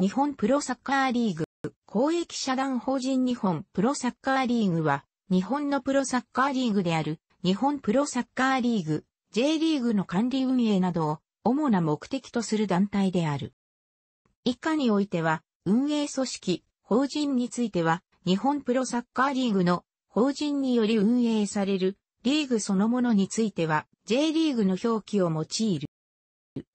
日本プロサッカーリーグ、公益社団法人日本プロサッカーリーグは、日本のプロサッカーリーグである、日本プロサッカーリーグ、J リーグの管理運営などを、主な目的とする団体である。以下においては、運営組織、法人については、日本プロサッカーリーグの法人により運営されるリーグそのものについては J リーグの表記を用いる。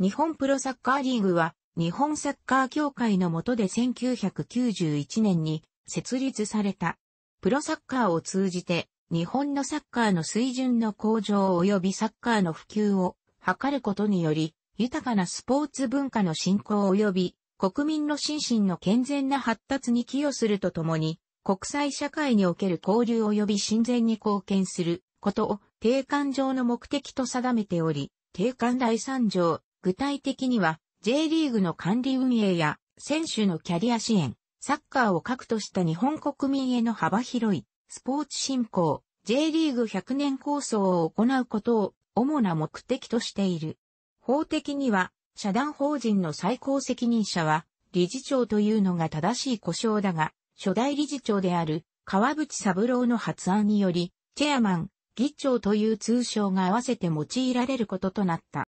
日本プロサッカーリーグは日本サッカー協会の下で1991年に設立された。プロサッカーを通じて日本のサッカーの水準の向上及びサッカーの普及を図ることにより、豊かなスポーツ文化の振興及び国民の心身の健全な発達に寄与するとともに、国際社会における交流及び親善に貢献することを定款上の目的と定めており、定款第3条、具体的には J リーグの管理運営や選手のキャリア支援、サッカーを核とした日本国民への幅広いスポーツ振興、J リーグ100年構想を行うことを主な目的としている。法的には、社団法人の最高責任者は、理事長というのが正しい故障だが、初代理事長である川淵三郎の発案により、チェアマン、議長という通称が合わせて用いられることとなった。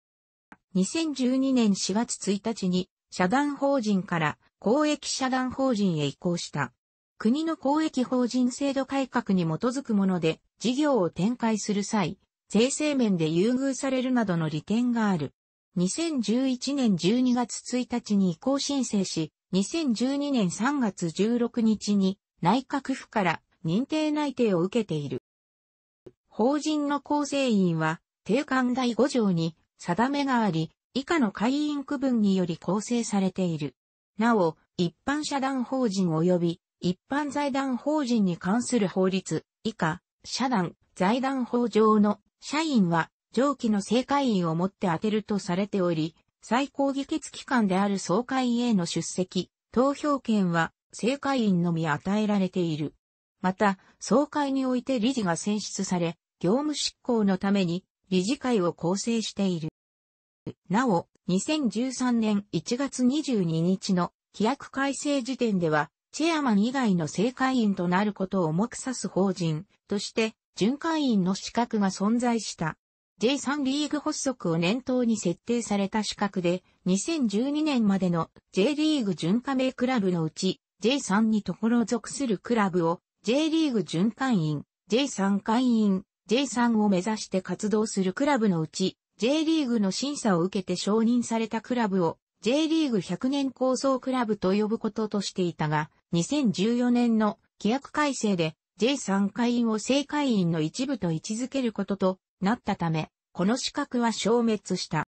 2012年4月1日に社団法人から公益社団法人へ移行した。国の公益法人制度改革に基づくもので事業を展開する際、税制面で優遇されるなどの利点がある。2011年12月1日に移行申請し、2012年3月16日に内閣府から認定内定を受けている。法人の構成員は、定款第5条に定めがあり、以下の会員区分により構成されている。なお、一般社団法人及び一般財団法人に関する法律、以下、社団、財団法上の社員は上記の正会員をもって当てるとされており、最高議決機関である総会への出席、投票権は正会員のみ与えられている。また、総会において理事が選出され、業務執行のために理事会を構成している。なお、2013年1月22日の規約改正時点では、チェアマン以外の正会員となることを重く指す法人として、準会員の資格が存在した。J3 リーグ発足を念頭に設定された資格で、2012年までの J リーグ準加盟クラブのうち、J3 にところ属するクラブを J リーグ準会員、J3 会員、J3 を目指して活動するクラブのうち、J リーグの審査を受けて承認されたクラブを J リーグ100年構想クラブと呼ぶこととしていたが、2014年の規約改正で J3 会員を正会員の一部と位置づけることとなったため、この資格は消滅した。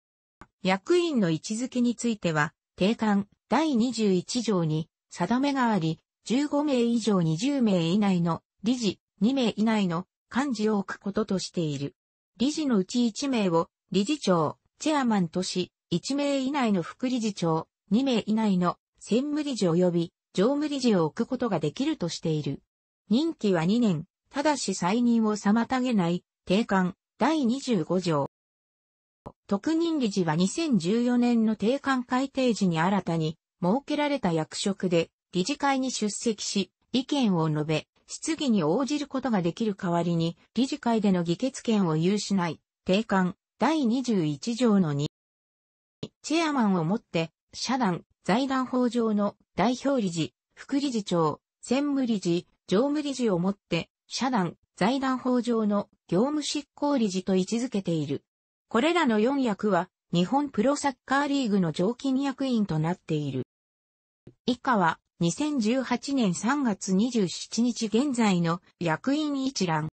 役員の位置づけについては、定款第21条に定めがあり、15名以上20名以内の理事、2名以内の幹事を置くこととしている。理事のうち1名を理事長、チェアマンとし、1名以内の副理事長、2名以内の専務理事及び常務理事を置くことができるとしている。任期は2年、ただし再任を妨げない、定款、第25条。特任理事は2014年の定款改定時に新たに設けられた役職で理事会に出席し、意見を述べ、質疑に応じることができる代わりに理事会での議決権を有しない、定款、第21条の2。チェアマンをもって、社団、財団法上の代表理事、副理事長、専務理事、常務理事をもって、社団、財団法上の業務執行理事と位置づけている。これらの4役は、日本プロサッカーリーグの常勤役員となっている。以下は、2018年3月27日現在の役員一覧。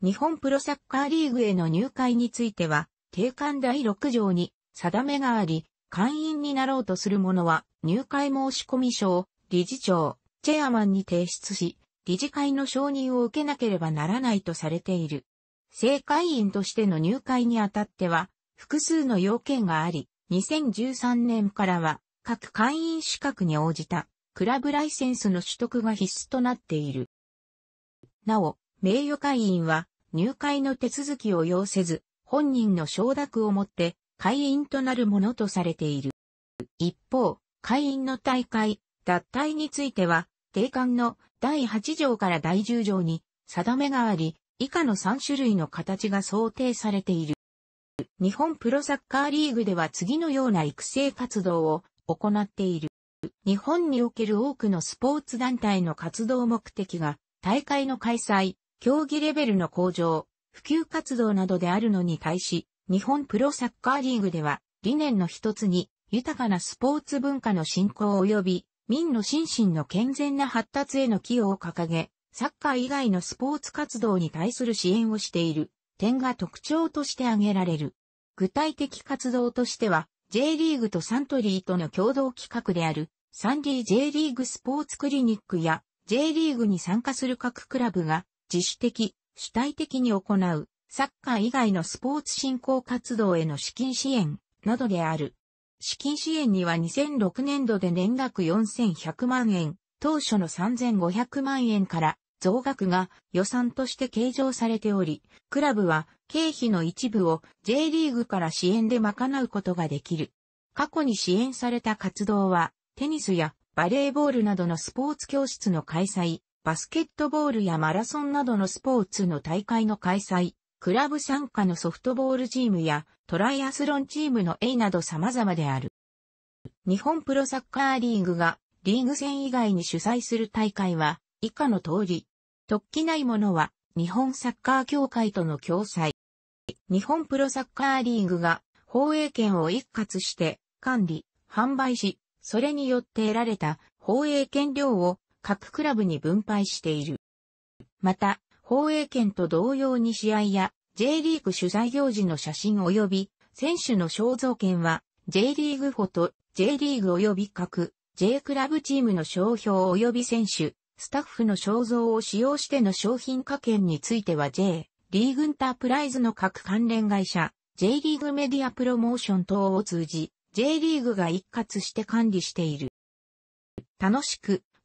日本プロサッカーリーグへの入会については、定款第6条に定めがあり、会員になろうとする者は入会申込書を理事長、チェアマンに提出し、理事会の承認を受けなければならないとされている。正会員としての入会にあたっては、複数の要件があり、2013年からは、各会員資格に応じた、クラブライセンスの取得が必須となっている。なお、名誉会員は、入会の手続きを要せず、本人の承諾をもって会員となるものとされている。一方、会員の大会、脱退については、定款の第8条から第10条に定めがあり、以下の3種類の形が想定されている。日本プロサッカーリーグでは次のような育成活動を行っている。日本における多くのスポーツ団体の活動目的が大会の開催、競技レベルの向上、普及活動などであるのに対し、日本プロサッカーリーグでは、理念の一つに、豊かなスポーツ文化の振興及び、民の心身の健全な発達への寄与を掲げ、サッカー以外のスポーツ活動に対する支援をしている点が特徴として挙げられる。具体的活動としては、J リーグとサントリーとの共同企画である、サンディ J リーグスポーツクリニックや、J リーグに参加する各クラブが、自主的、主体的に行う、サッカー以外のスポーツ振興活動への資金支援などである。資金支援には2006年度で年額4100万円、当初の3500万円から増額が予算として計上されており、クラブは経費の一部を J リーグから支援で賄うことができる。過去に支援された活動は、テニスやバレーボールなどのスポーツ教室の開催、バスケットボールやマラソンなどのスポーツの大会の開催、クラブ参加のソフトボールチームやトライアスロンチームの A など様々である。日本プロサッカーリーグがリーグ戦以外に主催する大会は以下の通り。特記ないものは日本サッカー協会との共催。日本プロサッカーリーグが放映権を一括して管理、販売し、それによって得られた放映権料を各クラブに分配している。また、放映権と同様に試合や J リーグ取材行事の写真及び選手の肖像権は J リーグフォト、J リーグ及び各 J クラブチームの商標及び選手、スタッフの肖像を使用しての商品化権については J リーグンタープライズの各関連会社、J リーグメディアプロモーション等を通じ、J リーグが一括して管理している。楽しく、